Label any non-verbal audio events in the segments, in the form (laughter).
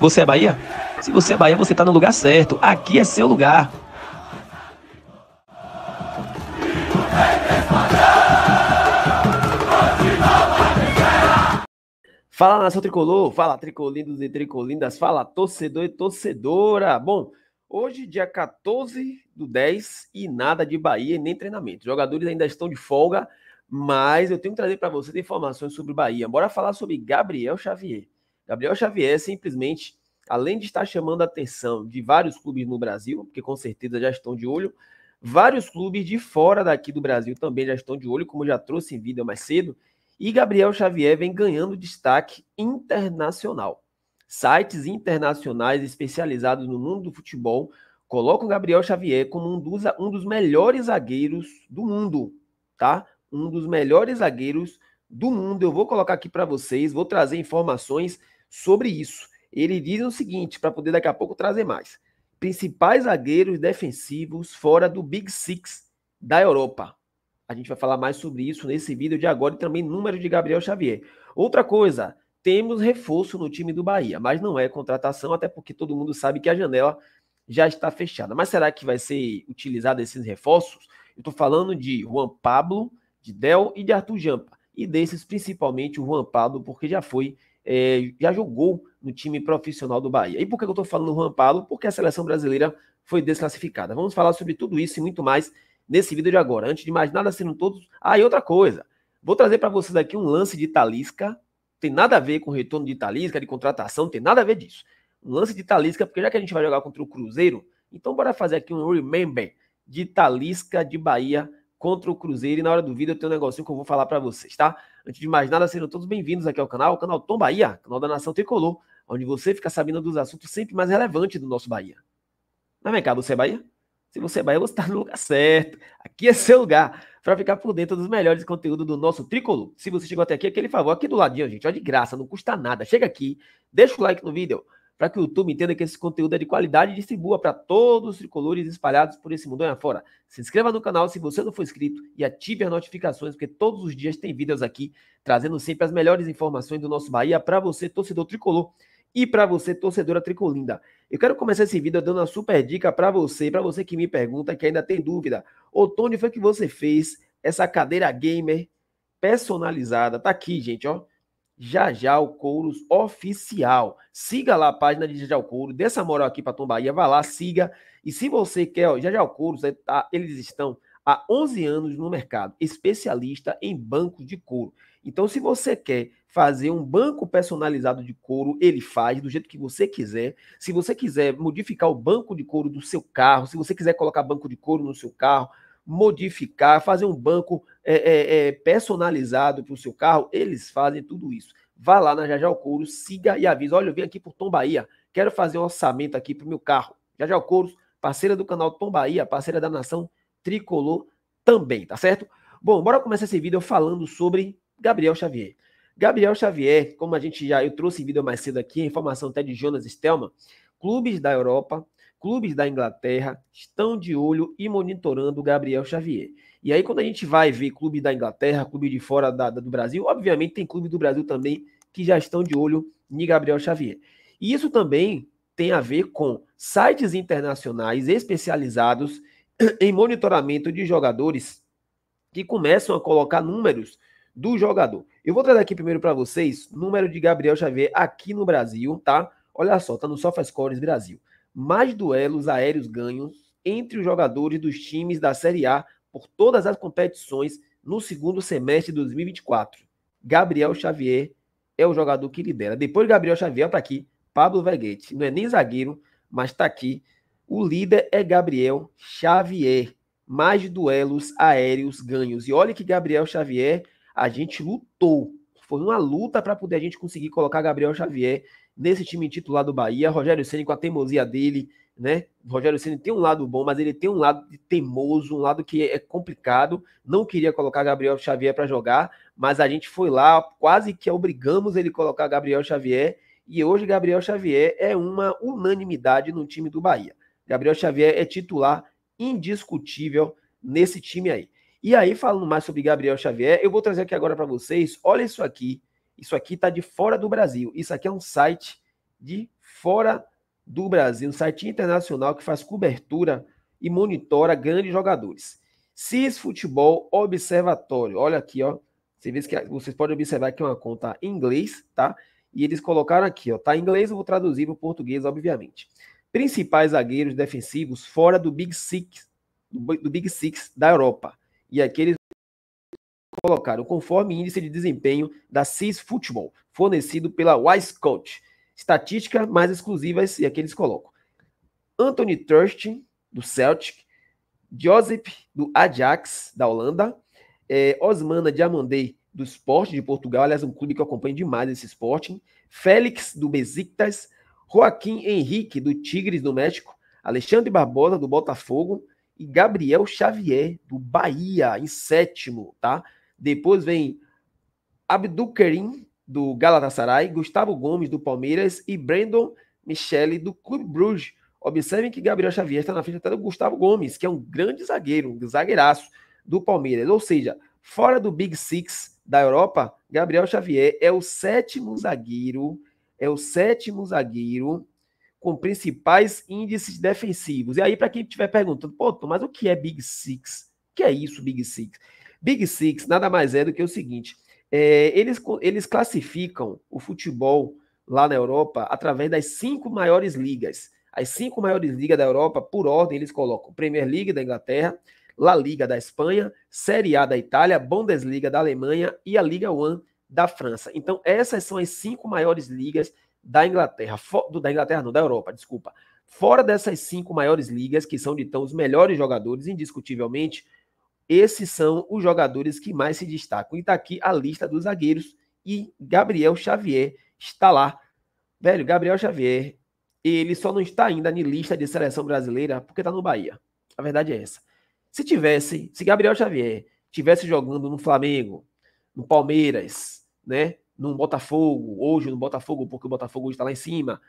Você é Bahia? Se você é Bahia, você está no lugar certo. Aqui é seu lugar. Fala nação tricolor, fala tricolindos e tricolindas, fala torcedor e torcedora. Bom, hoje dia 14 do 10 e nada de Bahia nem treinamento. Os jogadores ainda estão de folga, mas eu tenho que trazer para vocês informações sobre Bahia. Bora falar sobre Gabriel Xavier. Gabriel Xavier simplesmente, além de estar chamando a atenção de vários clubes no Brasil, porque com certeza já estão de olho, vários clubes de fora daqui do Brasil também já estão de olho, como já trouxe em vídeo mais cedo, e Gabriel Xavier vem ganhando destaque internacional. Sites internacionais especializados no mundo do futebol colocam Gabriel Xavier como um dos, um dos melhores zagueiros do mundo, tá? Um dos melhores zagueiros do mundo. Eu vou colocar aqui para vocês, vou trazer informações sobre isso. Ele diz o seguinte, para poder daqui a pouco trazer mais. Principais zagueiros defensivos fora do Big Six da Europa. A gente vai falar mais sobre isso nesse vídeo de agora e também número de Gabriel Xavier. Outra coisa, temos reforço no time do Bahia, mas não é contratação, até porque todo mundo sabe que a janela já está fechada. Mas será que vai ser utilizado esses reforços? Eu estou falando de Juan Pablo, de Del e de Arthur Jampa e desses principalmente o Juan Pablo, porque já foi, é, já jogou no time profissional do Bahia. E por que eu estou falando do Juan Pablo? Porque a seleção brasileira foi desclassificada. Vamos falar sobre tudo isso e muito mais nesse vídeo de agora. Antes de mais nada, sendo todos. Ah, e outra coisa, vou trazer para vocês aqui um lance de Talisca. Tem nada a ver com o retorno de Talisca, de contratação, tem nada a ver disso. Um lance de Talisca, porque já que a gente vai jogar contra o Cruzeiro, então bora fazer aqui um remember de Talisca de Bahia contra o Cruzeiro. E na hora do vídeo eu tenho um negocinho que eu vou falar para vocês, tá? Antes de mais nada, sejam todos bem-vindos aqui ao canal, o canal Tom Bahia, canal da Nação Tricolor, onde você fica sabendo dos assuntos sempre mais relevantes do nosso Bahia. Mas vem cá, você é Bahia? Se você é Bahia, você está no lugar certo. Aqui é seu lugar para ficar por dentro dos melhores conteúdos do nosso Tricolor. Se você chegou até aqui, aquele favor aqui do ladinho, gente, ó, de graça, não custa nada. Chega aqui, deixa o like no vídeo para que o YouTube entenda que esse conteúdo é de qualidade e distribua para todos os tricolores espalhados por esse mundo afora. Se inscreva no canal se você não for inscrito e ative as notificações, porque todos os dias tem vídeos aqui trazendo sempre as melhores informações do nosso Bahia para você, torcedor tricolor. E para você, torcedora tricolinda, eu quero começar esse vídeo dando uma super dica para você, para você que me pergunta, que ainda tem dúvida. Ô, Tony, foi que você fez essa cadeira gamer personalizada? Tá aqui, gente, ó. Jajal Couros Oficial. Siga lá a página de Jajal Couros, dê essa moral aqui para Tom Bahia, vá lá, siga. E se você quer, ó, Jajal Couros, é, tá, eles estão há 11 anos no mercado, especialista em bancos de couro. Então, se você quer fazer um banco personalizado de couro, ele faz do jeito que você quiser. Se você quiser modificar o banco de couro do seu carro, se você quiser colocar banco de couro no seu carro, modificar, fazer um banco é, é, é personalizado para o seu carro, eles fazem tudo isso. Vá lá na Jajal Couros, siga e avisa. Olha, eu vim aqui por Tom Bahia, quero fazer um orçamento aqui para o meu carro. Jajal Couros, parceira do canal Tom Bahia, parceira da Nação Tricolor também, tá certo? Bom, bora começar esse vídeo falando sobre Gabriel Xavier. Gabriel Xavier, como a gente já eu trouxe vídeo mais cedo aqui, a informação até de Jonas Stelman, clubes da Europa clubes da Inglaterra estão de olho e monitorando o Gabriel Xavier. E aí, quando a gente vai ver clube da Inglaterra, clube de fora da, do Brasil, obviamente tem clube do Brasil também que já estão de olho em Gabriel Xavier. E isso também tem a ver com sites internacionais especializados (clears throat) em monitoramento de jogadores que começam a colocar números do jogador. Eu vou trazer aqui primeiro para vocês número de Gabriel Xavier aqui no Brasil, tá? Olha só, tá no SofaScores Brasil mais duelos aéreos ganhos entre os jogadores dos times da Série A por todas as competições no segundo semestre de 2024. Gabriel Xavier é o jogador que lidera. Depois de Gabriel Xavier, para tá aqui, Pablo Veguete. Não é nem zagueiro, mas está aqui. O líder é Gabriel Xavier. Mais duelos aéreos ganhos. E olha que Gabriel Xavier, a gente lutou. Foi uma luta para poder a gente conseguir colocar Gabriel Xavier nesse time titular do Bahia. Rogério Ceni com a teimosia dele, né? Rogério Ceni tem um lado bom, mas ele tem um lado teimoso, um lado que é complicado. Não queria colocar Gabriel Xavier para jogar, mas a gente foi lá, quase que obrigamos ele a colocar Gabriel Xavier. E hoje Gabriel Xavier é uma unanimidade no time do Bahia. Gabriel Xavier é titular indiscutível nesse time aí. E aí, falando mais sobre Gabriel Xavier, eu vou trazer aqui agora para vocês. Olha isso aqui isso aqui está de fora do Brasil. Isso aqui é um site de fora do Brasil, um site internacional que faz cobertura e monitora grandes jogadores. CIS Futebol Observatório. Olha aqui, ó. Você vê que vocês podem observar que é uma conta em inglês, tá? E eles colocaram aqui, ó. Tá em inglês, eu vou traduzir para o português, obviamente. Principais zagueiros defensivos fora do Big Six, do Big Six da Europa. E aqui eles colocaram conforme índice de desempenho da CIS Futebol, fornecido pela Wise Coach. Estatísticas mais exclusivas e aqui eles colocam. Anthony Thurston, do Celtic, Josip, do Ajax, da Holanda, eh, Osmana Diamandei, do Sporting de Portugal, aliás, um clube que eu acompanho demais esse Sporting, Félix, do Besiktas, Joaquim Henrique, do Tigres, do México, Alexandre Barbosa, do Botafogo, e Gabriel Xavier, do Bahia, em sétimo, tá? Depois vem Abdukerim, do Galatasaray, Gustavo Gomes, do Palmeiras e Brandon Michele, do Clube Bruges. Observem que Gabriel Xavier está na frente até do Gustavo Gomes, que é um grande zagueiro, um zagueiraço do Palmeiras. Ou seja, fora do Big Six da Europa, Gabriel Xavier é o sétimo zagueiro, é o sétimo zagueiro com principais índices defensivos. E aí, para quem estiver perguntando, pô, mas o que é Big Six? O que é isso, Big Six? Big Six nada mais é do que o seguinte: é, eles, eles classificam o futebol lá na Europa através das cinco maiores ligas. As cinco maiores ligas da Europa, por ordem, eles colocam Premier League da Inglaterra, La Liga da Espanha, Série A da Itália, Bundesliga da Alemanha e a Liga One da França. Então, essas são as cinco maiores ligas da Inglaterra, do, da Inglaterra não, da Europa, desculpa. Fora dessas cinco maiores ligas, que são de então os melhores jogadores, indiscutivelmente, esses são os jogadores que mais se destacam. E tá aqui a lista dos zagueiros. E Gabriel Xavier está lá. Velho, Gabriel Xavier, ele só não está ainda na lista de seleção brasileira porque tá no Bahia. A verdade é essa. Se tivesse, se Gabriel Xavier tivesse jogando no Flamengo, no Palmeiras, né, no Botafogo, hoje no Botafogo, porque o Botafogo está lá em cima,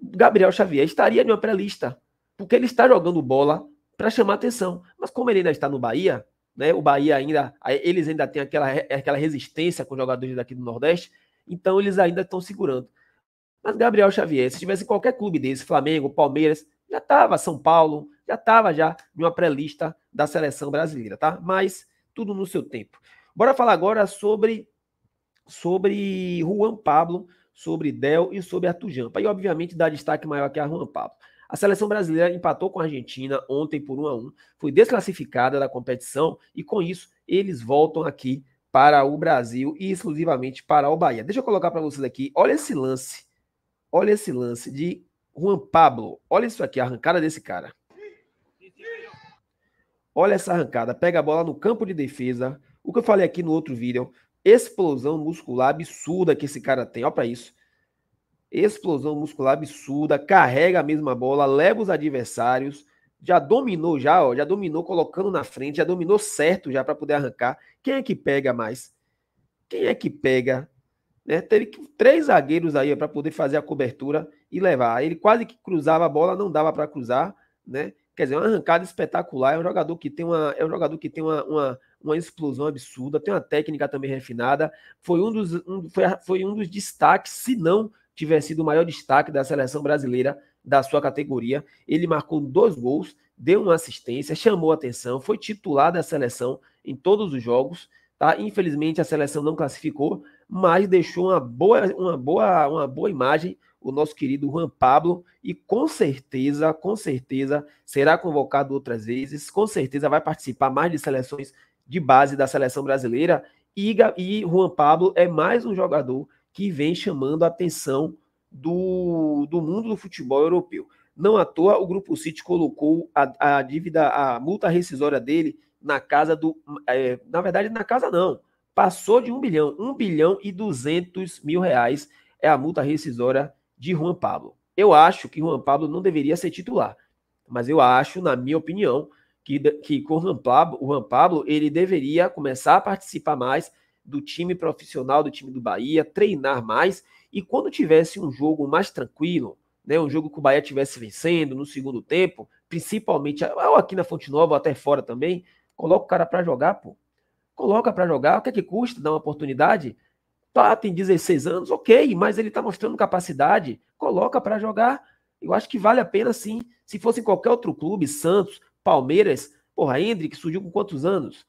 Gabriel Xavier estaria em uma pré-lista, porque ele está jogando bola para chamar atenção. Mas como ele ainda está no Bahia, né? O Bahia ainda, eles ainda têm aquela, aquela resistência com jogadores daqui do Nordeste, então eles ainda estão segurando. Mas Gabriel Xavier, se tivesse qualquer clube desse, Flamengo, Palmeiras, já estava, São Paulo, já estava já em uma pré-lista da seleção brasileira, tá? Mas tudo no seu tempo. Bora falar agora sobre sobre Juan Pablo, sobre Del e sobre Arthur Jampa. E obviamente dá destaque maior aqui a Juan Pablo. A seleção brasileira empatou com a Argentina ontem por 1 a 1, foi desclassificada da competição e com isso eles voltam aqui para o Brasil e exclusivamente para o Bahia. Deixa eu colocar para vocês aqui, olha esse lance. Olha esse lance de Juan Pablo. Olha isso aqui, a arrancada desse cara. Olha essa arrancada, pega a bola no campo de defesa. O que eu falei aqui no outro vídeo, explosão muscular absurda que esse cara tem. Olha para isso explosão muscular absurda, carrega a mesma bola, leva os adversários, já dominou já, ó, já dominou colocando na frente, já dominou certo já para poder arrancar. Quem é que pega mais? Quem é que pega? Né? Teve três zagueiros aí para poder fazer a cobertura e levar. Ele quase que cruzava a bola, não dava para cruzar, né? Quer dizer, uma arrancada espetacular. É um jogador que tem uma, é um jogador que tem uma, uma, uma explosão absurda, tem uma técnica também refinada. Foi um dos, um, foi, foi um dos destaques, se não tiver sido o maior destaque da seleção brasileira da sua categoria. Ele marcou dois gols, deu uma assistência, chamou atenção, foi titular da seleção em todos os jogos. Tá? Infelizmente a seleção não classificou, mas deixou uma boa, uma boa, uma boa imagem o nosso querido Juan Pablo e com certeza, com certeza será convocado outras vezes, com certeza vai participar mais de seleções de base da seleção brasileira e, e Juan Pablo é mais um jogador que vem chamando a atenção do, do mundo do futebol europeu. Não à toa, o Grupo City colocou a, a dívida, a multa rescisória dele na casa do. É, na verdade, na casa não. Passou de um bilhão. Um bilhão e duzentos mil reais é a multa rescisória de Juan Pablo. Eu acho que Juan Pablo não deveria ser titular. Mas eu acho, na minha opinião, que, que com Juan Pablo, o Juan Pablo ele deveria começar a participar mais do time profissional do time do Bahia, treinar mais e quando tivesse um jogo mais tranquilo, né, um jogo que o Bahia tivesse vencendo no segundo tempo, principalmente ou aqui na Fonte Nova ou até fora também, coloca o cara para jogar, pô. Coloca para jogar, o que é que custa dar uma oportunidade? Tá, tem 16 anos, ok, mas ele tá mostrando capacidade, coloca para jogar. Eu acho que vale a pena sim. Se fosse em qualquer outro clube, Santos, Palmeiras, porra, Hendrick surgiu com quantos anos?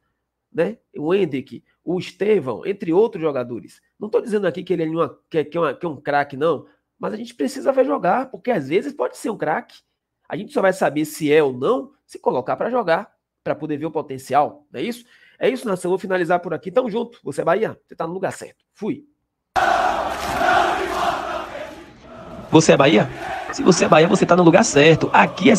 né? O Hendrick, o Estevão, entre outros jogadores. Não estou dizendo aqui que ele é, uma, que é, que é, uma, que é um craque, não, mas a gente precisa ver jogar, porque às vezes pode ser um craque. A gente só vai saber se é ou não se colocar para jogar, para poder ver o potencial, não é isso? É isso, Nação. Vou finalizar por aqui. Tamo junto. Você é Bahia, você tá no lugar certo. Fui. Você é Bahia? Se você é Bahia, você tá no lugar certo. Aqui é